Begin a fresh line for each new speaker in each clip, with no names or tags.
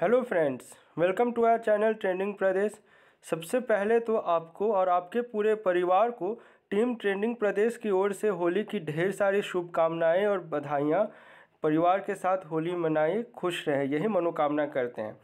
hello friends welcome to our channel trending प्रदेश सबसे पहले तो आपको और आपके पूरे परिवार को टीम ट्रेंडिंग प्रदेश की ओर से होली की ढेर सारी शुभकामनाएं और बधाइयाँ परिवार के साथ होली मनाएं खुश रहें यही मनोकामना करते हैं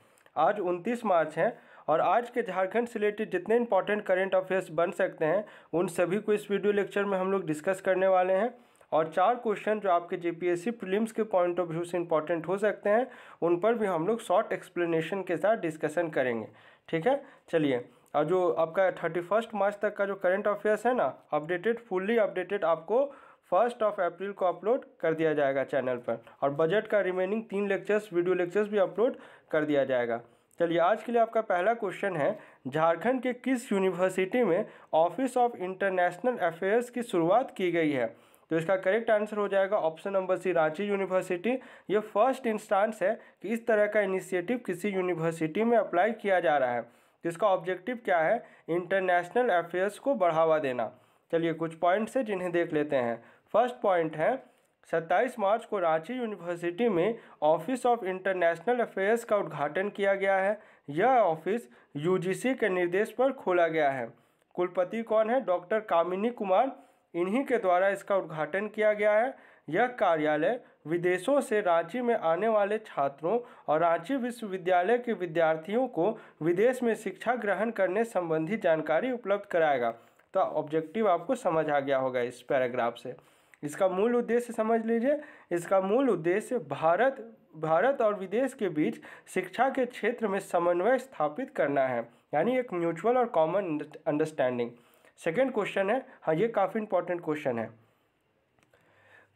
आज 29 मार्च है और आज के झारखंड से रिलेटेड जितने इंपॉर्टेंट करेंट अफेयर्स बन सकते हैं उन सभी को इस वीडियो लेक्चर में हम लोग डिस्कस करने वाले हैं और चार क्वेश्चन जो आपके जेपीएससी प्रीलिम्स के पॉइंट ऑफ व्यू से इंपॉर्टेंट हो सकते हैं उन पर भी हम लोग शॉर्ट एक्सप्लेनेशन के साथ डिस्कशन करेंगे ठीक है चलिए और जो आपका थर्टी फर्स्ट मार्च तक का जो करंट अफेयर्स है ना अपडेटेड फुल्ली अपडेटेड आपको फर्स्ट ऑफ अप्रैल को अपलोड कर दिया जाएगा चैनल पर और बजट का रिमेनिंग तीन लेक्चर्स वीडियो लेक्चर्स भी अपलोड कर दिया जाएगा चलिए आज के लिए आपका पहला क्वेश्चन है झारखंड के किस यूनिवर्सिटी में ऑफिस ऑफ इंटरनेशनल अफेयर्स की शुरुआत की गई है तो इसका करेक्ट आंसर हो जाएगा option number C Ranchi university ये फर्स्ट इंस्टांस है कि इस तरह का इनिशिएटिव किसी यूनिवर्सिटी में अप्लाई किया जा रहा है जिसका ऑब्जेक्टिव क्या है इंटरनेशनल अफेयर्स को बढ़ावा देना चलिए कुछ पॉइंट्स है जिन्हें देख लेते हैं फर्स्ट पॉइंट है सत्ताईस मार्च को रांची यूनिवर्सिटी में ऑफिस ऑफ इंटरनेशनल अफेयर्स का उद्घाटन किया गया है यह ऑफिस यूजीसी के निर्देश पर खोला गया है कुलपति कौन है डॉक्टर कामिनी कुमार इन्हीं के द्वारा इसका उद्घाटन किया गया है यह कार्यालय विदेशों से रांची में आने वाले छात्रों और रांची विश्वविद्यालय के विद्यार्थियों को विदेश में शिक्षा ग्रहण करने संबंधी जानकारी उपलब्ध कराएगा तो ऑब्जेक्टिव आपको समझ आ गया होगा इस पैराग्राफ से इसका मूल उद्देश्य समझ लीजिए इसका मूल उद्देश्य भारत भारत और विदेश के बीच शिक्षा के क्षेत्र में समन्वय स्थापित करना है यानी एक म्यूचुअल और कॉमन अंडरस्टैंडिंग सेकेंड क्वेश्चन है हाँ ये काफ़ी इंपॉर्टेंट क्वेश्चन है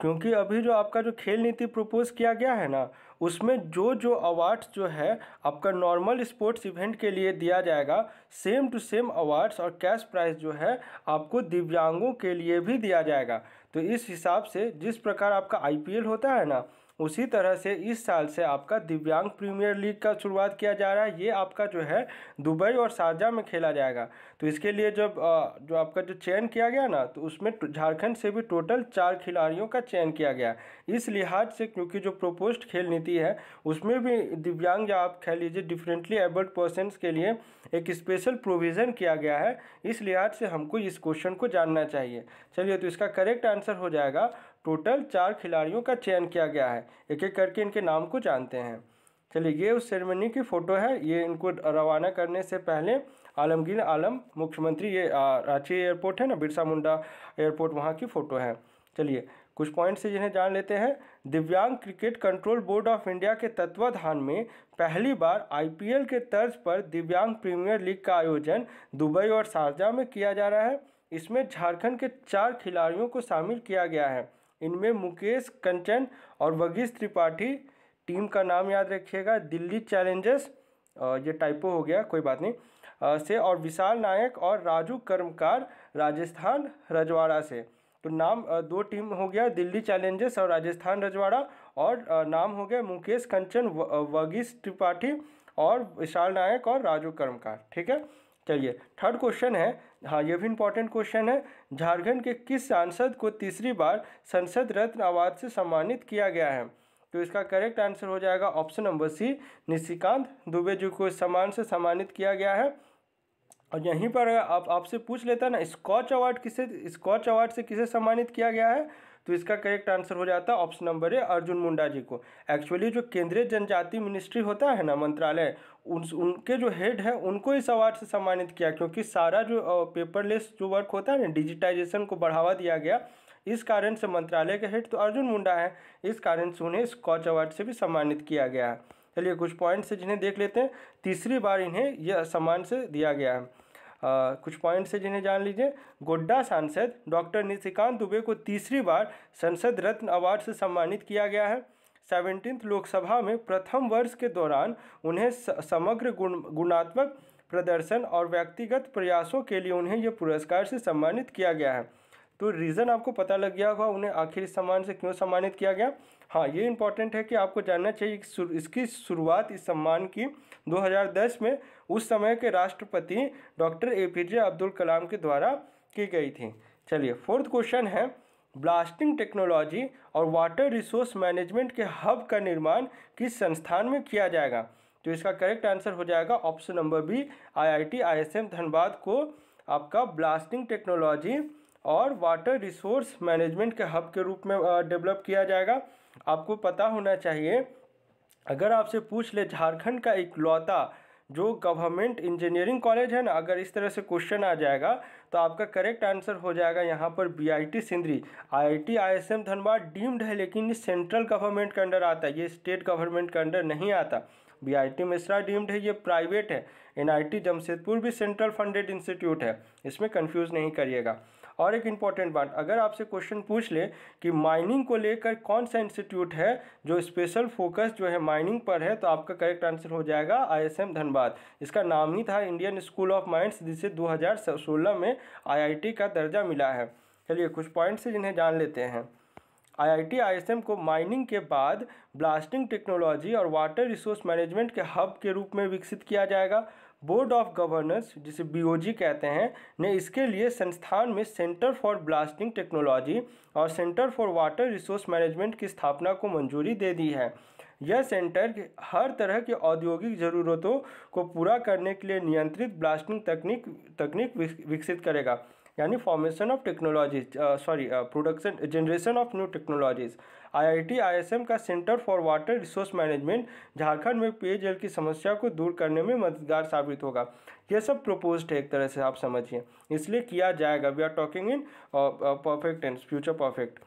क्योंकि अभी जो आपका जो खेल नीति प्रपोज किया गया है ना उसमें जो जो अवार्ड्स जो है आपका नॉर्मल स्पोर्ट्स इवेंट के लिए दिया जाएगा सेम टू सेम अवार्ड्स और कैश प्राइज जो है आपको दिव्यांगों के लिए भी दिया जाएगा तो इस हिसाब से जिस प्रकार आपका आईपीएल होता है ना उसी तरह से इस साल से आपका दिव्यांग प्रीमियर लीग का शुरुआत किया जा रहा है ये आपका जो है दुबई और शारजा में खेला जाएगा तो इसके लिए जब जो आपका जो चयन किया गया ना तो उसमें झारखंड से भी टोटल चार खिलाड़ियों का चयन किया गया इस लिहाज से क्योंकि जो प्रोपोस्ट खेल नीति है उसमें भी दिव्यांग या आप खेल लीजिए डिफरेंटली एबल्ड पर्सनस के लिए एक स्पेशल प्रोविज़न किया गया है इस लिहाज से हमको इस क्वेश्चन को जानना चाहिए चलिए तो इसका करेक्ट आंसर हो जाएगा टोटल चार खिलाड़ियों का चयन किया गया है एक एक करके इनके नाम को जानते हैं चलिए ये उस सेरेमनी की फ़ोटो है ये इनको रवाना करने से पहले आलमगीर आलम मुख्यमंत्री ये रांची एयरपोर्ट है ना बिरसा मुंडा एयरपोर्ट वहाँ की फ़ोटो है चलिए कुछ पॉइंट्स से जिन्हें जान लेते हैं दिव्यांग cricket control board of India के तत्वाधान में पहली बार आईपीएल के तर्ज पर दिव्यांग प्रीमियर लीग का आयोजन दुबई और शारजा में किया जा रहा है इसमें झारखंड के चार खिलाड़ियों को शामिल किया गया है इनमें मुकेश कंचन और वगीश त्रिपाठी टीम का नाम याद रखिएगा दिल्ली चैलेंजर्स ये टाइपो हो गया कोई बात नहीं से और विशाल नायक और राजू कर्मकार राजस्थान रजवाड़ा से तो नाम दो टीम हो गया दिल्ली चैलेंजर्स और राजस्थान रजवाड़ा और नाम हो गया मुकेश कंचन वगीश त्रिपाठी और विशाल नायक और राजू कर्मकार ठीक है चलिए थर्ड क्वेश्चन है हाँ ये भी इंपॉर्टेंट क्वेश्चन है झारखंड के किस सांसद को तीसरी बार संसद रत्न अवार्ड से सम्मानित किया गया है तो इसका करेक्ट आंसर हो जाएगा option number C Nishikant Dubey ji को सम्मान से सम्मानित किया गया है और यहीं पर आप आपसे पूछ लेता ना स्कॉच अवार्ड किसे स्कॉच अवार्ड से किसे सम्मानित किया गया है तो इसका करेक्ट आंसर हो जाता है option number A Arjun Munda ji को एक्चुअली जो केंद्रीय जनजाति मिनिस्ट्री होता है ना मंत्रालय उन उनके जो हेड है उनको इस अवार्ड से सम्मानित किया क्योंकि सारा जो पेपरलेस जो वर्क होता है ना डिजिटाइजेशन को बढ़ावा दिया गया इस कारण से मंत्रालय के हेड तो अर्जुन मुंडा है इस कारण से उन्हें स्कॉच अवार्ड से भी सम्मानित किया गया है चलिए कुछ पॉइंट्स जिन्हें देख लेते हैं तीसरी बार इन्हें यह सम्मान से दिया गया है आ, कुछ पॉइंट्स है जिन्हें जान लीजिए गोड्डा सांसद डॉक्टर निशिकांत दुबे को तीसरी बार संसद रत्न अवार्ड से सम्मानित किया गया है सेवनटीन लोकसभा में प्रथम वर्ष के दौरान उन्हें समग्र गुण गुणात्मक प्रदर्शन और व्यक्तिगत प्रयासों के लिए उन्हें यह पुरस्कार से सम्मानित किया गया है तो रीज़न आपको पता लग गया होगा उन्हें आखिर इस सम्मान से क्यों सम्मानित किया गया हाँ ये इंपॉर्टेंट है कि आपको जानना चाहिए कि इसकी शुरुआत इस सम्मान की 2010 में उस समय के राष्ट्रपति doctor A P J Abdul Kalam के द्वारा की गई थी चलिए फोर्थ क्वेश्चन है ब्लास्टिंग टेक्नोलॉजी और वाटर रिसोर्स मैनेजमेंट के हब का निर्माण किस संस्थान में किया जाएगा तो इसका करेक्ट आंसर हो जाएगा option number B IIT ISM Dhanbad को आपका ब्लास्टिंग टेक्नोलॉजी और वाटर रिसोर्स मैनेजमेंट के हब के रूप में डेवलप किया जाएगा आपको पता होना चाहिए अगर आपसे पूछ ले झारखंड का इकलौता जो गवर्नमेंट इंजीनियरिंग कॉलेज है ना अगर इस तरह से क्वेश्चन आ जाएगा तो आपका करेक्ट आंसर हो जाएगा यहाँ पर B I T Sindri I I T I S M Dhanbad deemed है लेकिन ये सेंट्रल गवर्नमेंट के अंडर आता है ये स्टेट गवर्नमेंट के अंडर नहीं आता B I T Mesra deemed है ये प्राइवेट है एन आई टी जमशेदपुर भी सेंट्रल फंडेड इंस्टीट्यूट है इसमें कन्फ्यूज़ नहीं करिएगा और एक इम्पॉर्टेंट बात अगर आपसे क्वेश्चन पूछ ले कि माइनिंग को लेकर कौन सा इंस्टीट्यूट है जो स्पेशल फोकस जो है माइनिंग पर है तो आपका करेक्ट आंसर हो जाएगा आई धनबाद इसका नाम ही था इंडियन स्कूल ऑफ माइंस जिसे दो में आई का दर्जा मिला है चलिए कुछ पॉइंट्स जिन्हें जान लेते हैं आईआईटी आईएसएम को माइनिंग के बाद ब्लास्टिंग टेक्नोलॉजी और वाटर रिसोर्स मैनेजमेंट के हब के रूप में विकसित किया जाएगा बोर्ड ऑफ गवर्नर्स जिसे बीओजी कहते हैं ने इसके लिए संस्थान में सेंटर फॉर ब्लास्टिंग टेक्नोलॉजी और centre for water resource management की स्थापना को मंजूरी दे दी है यह सेंटर हर तरह की औद्योगिक ज़रूरतों को पूरा करने के लिए नियंत्रित ब्लास्टिंग तकनीक तकनीक विकसित करेगा यानी formation of technologies sorry production generation of new technologies IIT ISM का centre for water resource management Jharkhand में पेयजल की समस्या को दूर करने में मददगार साबित होगा यह सब प्रपोज्ड है एक तरह से आप समझिए इसलिए किया जाएगा we are talking in perfect and future perfect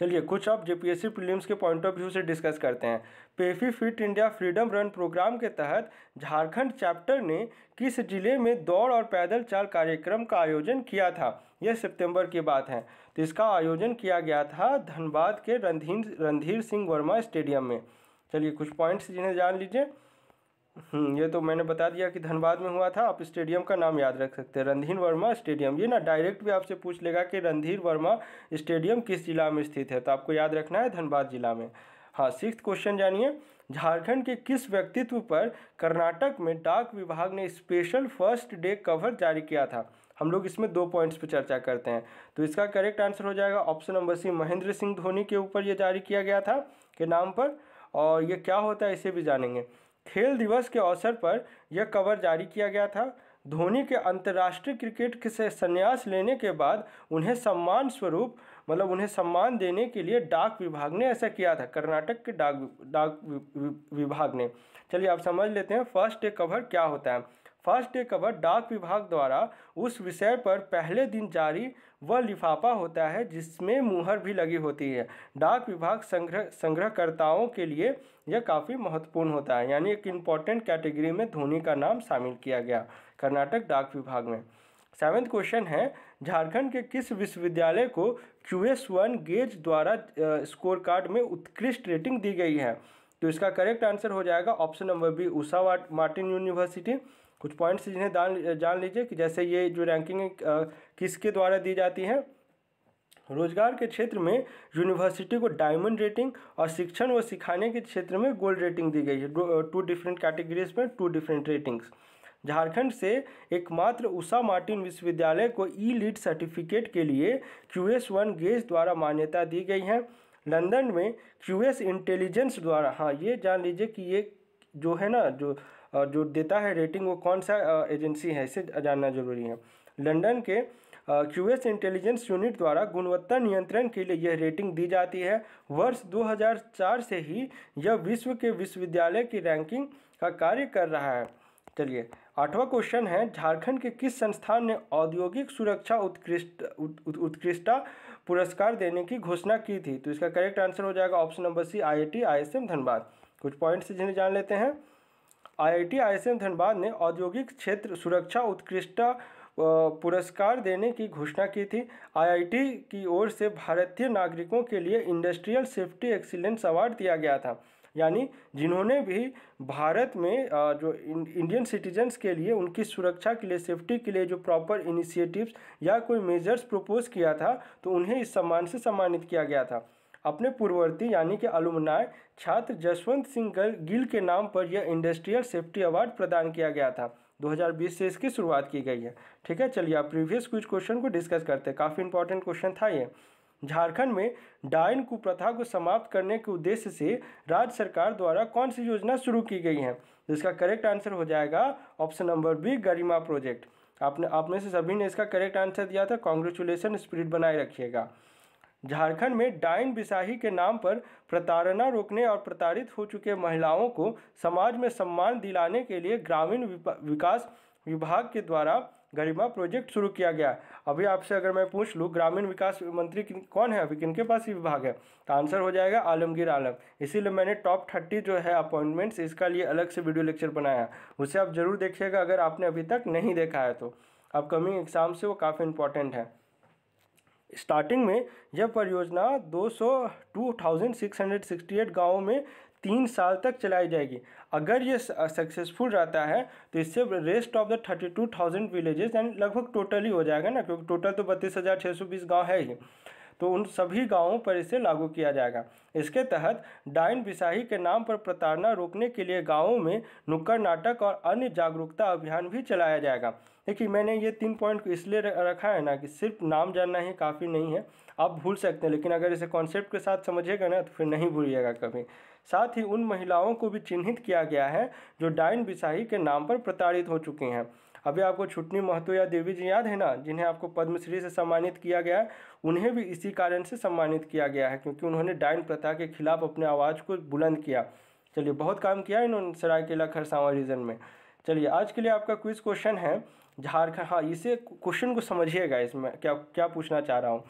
चलिए कुछ अब जेपीएससी प्रीलिम्स के पॉइंट ऑफ व्यू से डिस्कस करते हैं PEFI fit India freedom run programme के तहत झारखंड चैप्टर ने किस जिले में दौड़ और पैदल चाल कार्यक्रम का आयोजन किया था यह सितंबर की बात है तो इसका आयोजन किया गया था धनबाद के रणधीर रणधीर सिंह वर्मा स्टेडियम में चलिए कुछ पॉइंट्स जिन्हें जान लीजिए हम्म, ये तो मैंने बता दिया कि धनबाद में हुआ था आप स्टेडियम का नाम याद रख सकते हैं रणधीर वर्मा स्टेडियम ये ना डायरेक्ट भी आपसे पूछ लेगा कि रणधीर वर्मा स्टेडियम किस जिला में स्थित है तो आपको याद रखना है धनबाद जिला में हाँ सिक्स क्वेश्चन जानिए झारखंड के किस व्यक्तित्व पर कर्नाटक में डाक विभाग ने स्पेशल फर्स्ट डे कवर जारी किया था हम लोग इसमें दो पॉइंट्स पर चर्चा करते हैं तो इसका करेक्ट आंसर हो जाएगा option number C Mahendra Singh Dhoni के ऊपर ये जारी किया गया था के नाम पर और ये क्या होता है इसे भी जानेंगे खेल दिवस के अवसर पर यह कवर जारी किया गया था धोनी के अंतर्राष्ट्रीय क्रिकेट से संन्यास लेने के बाद उन्हें सम्मान स्वरूप मतलब उन्हें सम्मान देने के लिए डाक विभाग ने ऐसा किया था कर्नाटक के डाक डाक विभाग ने चलिए आप समझ लेते हैं फर्स्ट डे कवर क्या होता है फर्स्ट डे कवर डाक विभाग द्वारा उस विषय पर पहले दिन जारी वह लिफाफा होता है जिसमें मुहर भी लगी होती है डाक विभाग संग्रह संग्रहकर्ताओं के लिए यह काफ़ी महत्वपूर्ण होता है यानी एक इम्पॉर्टेंट कैटेगरी में धोनी का नाम शामिल किया गया कर्नाटक डाक विभाग में सेवेंथ क्वेश्चन है झारखंड के किस विश्वविद्यालय को क्यू एस वन गेज द्वारा स्कोर कार्ड में उत्कृष्ट रेटिंग दी गई है तो इसका करेक्ट आंसर हो जाएगा option number B Usha Martin university कुछ पॉइंट्स जिन्हें जान लीजिए कि जैसे ये जो रैंकिंग किसके द्वारा दी जाती है रोजगार के क्षेत्र में यूनिवर्सिटी को डायमंड रेटिंग और शिक्षण व सिखाने के क्षेत्र में गोल्ड रेटिंग दी गई है टू डिफरेंट कैटेगरीज में टू डिफरेंट रेटिंग्स झारखंड से एकमात्र उषा मार्टिन विश्वविद्यालय को ई लीड सर्टिफिकेट के लिए क्यू एस वन गेज द्वारा मान्यता दी गई है लंदन में क्यू एस इंटेलिजेंस द्वारा हाँ ये जान लीजिए कि ये जो है ना जो जो देता है रेटिंग वो कौन सा एजेंसी है इसे जानना जरूरी है लंदन के क्यूएस इंटेलिजेंस यूनिट द्वारा गुणवत्ता नियंत्रण के लिए यह रेटिंग दी जाती है वर्ष 2004 से ही यह विश्व के विश्वविद्यालय की रैंकिंग का कार्य कर रहा है चलिए आठवां क्वेश्चन है झारखंड के किस संस्थान ने औद्योगिक सुरक्षा उत्कृष्ट उत्कृष्टता पुरस्कार देने की घोषणा की थी तो इसका करेक्ट आंसर हो जाएगा option number C IIT ISM Dhanbad कुछ पॉइंट्स जिन्हें जान लेते हैं आईआईटी आईएसएम धनबाद ने औद्योगिक क्षेत्र सुरक्षा उत्कृष्टता पुरस्कार देने की घोषणा की थी आईआईटी की ओर से भारतीय नागरिकों के लिए इंडस्ट्रियल सेफ्टी एक्सीलेंस अवार्ड दिया गया था यानी जिन्होंने भी भारत में जो इंडियन सिटीजन्स के लिए उनकी सुरक्षा के लिए सेफ्टी के लिए जो प्रॉपर इनिशिएटिव्स या कोई मेजर्स प्रपोज किया था तो उन्हें इस सम्मान से सम्मानित किया गया था अपने पूर्ववर्ती यानी कि अलुमनाय छात्र जसवंत सिंह गिल के नाम पर यह इंडस्ट्रियल सेफ्टी अवार्ड प्रदान किया गया था 2020 से इसकी शुरुआत की गई है ठीक है चलिए आप प्रीवियस कुछ क्वेश्चन को डिस्कस करते हैं काफ़ी इंपॉर्टेंट क्वेश्चन था ये झारखंड में डायन कुप्रथा को समाप्त करने के उद्देश्य से राज्य सरकार द्वारा कौन सी योजना शुरू की गई है जिसका करेक्ट आंसर हो जाएगा option number B Garima project आपने आप में से सभी ने इसका करेक्ट आंसर दिया था कॉन्ग्रेचुलेसन स्पिरिट बनाए रखिएगा झारखंड में डाइन बिसाही के नाम पर प्रताड़ना रोकने और प्रताड़ित हो चुके महिलाओं को समाज में सम्मान दिलाने के लिए ग्रामीण विकास विभाग के द्वारा गरिमा प्रोजेक्ट शुरू किया गया अभी आपसे अगर मैं पूछ लूँ ग्रामीण विकास मंत्री कौन है अभी किनके पास ये विभाग है तो आंसर हो जाएगा आलमगीर आलम इसीलिए मैंने टॉप थर्टी जो है अपॉइंटमेंट्स इसका लिए अलग से वीडियो लेक्चर बनाया उसे आप ज़रूर देखिएगा अगर आपने अभी तक नहीं देखा है तो अपकमिंग एग्ज़ाम से वो काफ़ी इंपॉर्टेंट है स्टार्टिंग में यह परियोजना 202,668 गांवों में तीन साल तक चलाई जाएगी अगर ये सक्सेसफुल रहता है तो इससे rest of the thirty two thousand villages and लगभग टोटल ही हो जाएगा ना क्योंकि टोटल तो बत्तीस हज़ार छः सौ बीस गाँव है ही तो उन सभी गांवों पर इसे लागू किया जाएगा इसके तहत डाइन बिसाही के नाम पर प्रताड़ना रोकने के लिए गांवों में नुक्कड़ नाटक और अन्य जागरूकता अभियान भी चलाया जाएगा देखिए मैंने ये तीन पॉइंट को इसलिए रखा है ना कि सिर्फ नाम जानना ही काफ़ी नहीं है आप भूल सकते हैं लेकिन अगर इसे कॉन्सेप्ट के साथ समझिएगा ना तो फिर नहीं भूलिएगा कभी साथ ही उन महिलाओं को भी चिन्हित किया गया है जो डाइन बिसाही के नाम पर प्रताड़ित हो चुकी हैं अभी आपको छुटनी महतो या देवी जी याद है ना जिन्हें आपको पद्मश्री से सम्मानित किया गया है उन्हें भी इसी कारण से सम्मानित किया गया है क्योंकि उन्होंने डाइन प्रथा के खिलाफ अपने आवाज़ को बुलंद किया चलिए बहुत काम किया इन्होंने सरायकेला खरसावा रीजन में चलिए आज के लिए आपका क्विज क्वेश्चन है झारखंड हाँ इसे क्वेश्चन को समझिएगा इसमें क्या क्या पूछना चाह रहा हूँ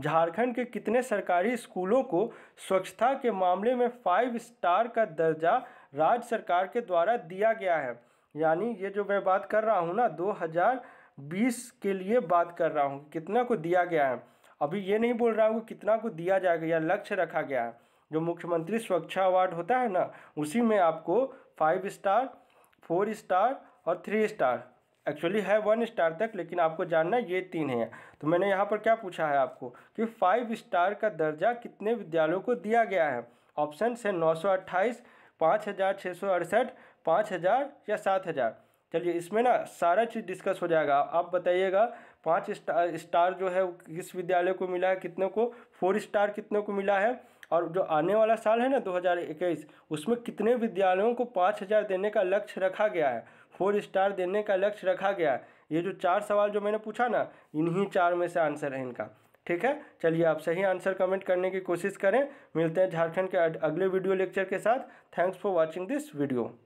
झारखंड के कितने सरकारी स्कूलों को स्वच्छता के मामले में फाइव स्टार का दर्जा राज्य सरकार के द्वारा दिया गया है यानी ये जो मैं बात कर रहा हूँ ना 2020 के लिए बात कर रहा हूँ कितना को दिया गया है अभी ये नहीं बोल रहा हूँ कि कितना को दिया जाएगा या लक्ष्य रखा गया है जो मुख्यमंत्री स्वच्छा अवार्ड होता है ना उसी में आपको फाइव स्टार फोर स्टार और थ्री स्टार एक्चुअली है वन स्टार तक लेकिन आपको जानना ये तीन है तो मैंने यहाँ पर क्या पूछा है आपको कि फाइव स्टार का दर्जा कितने विद्यालयों को दिया गया है ऑप्शन है नौ सौ अट्ठाईस पाँच हज़ार छः सौ अड़सठ पाँच हज़ार या सात हज़ार चलिए इसमें ना सारा चीज़ डिस्कस हो जाएगा आप बताइएगा पाँच स्टार स्टार जो है किस विद्यालय को मिला है कितने को फोर स्टार कितने को मिला है और जो आने वाला साल है ना 2021 उसमें कितने विद्यालयों को पाँच हज़ार देने का लक्ष्य रखा गया है फोर स्टार देने का लक्ष्य रखा गया है ये जो चार सवाल जो मैंने पूछा ना इन्हीं चार में से आंसर है इनका ठीक है चलिए आप सही आंसर कमेंट करने की कोशिश करें मिलते हैं झारखंड के अगले वीडियो लेक्चर के साथ thanks for watching this video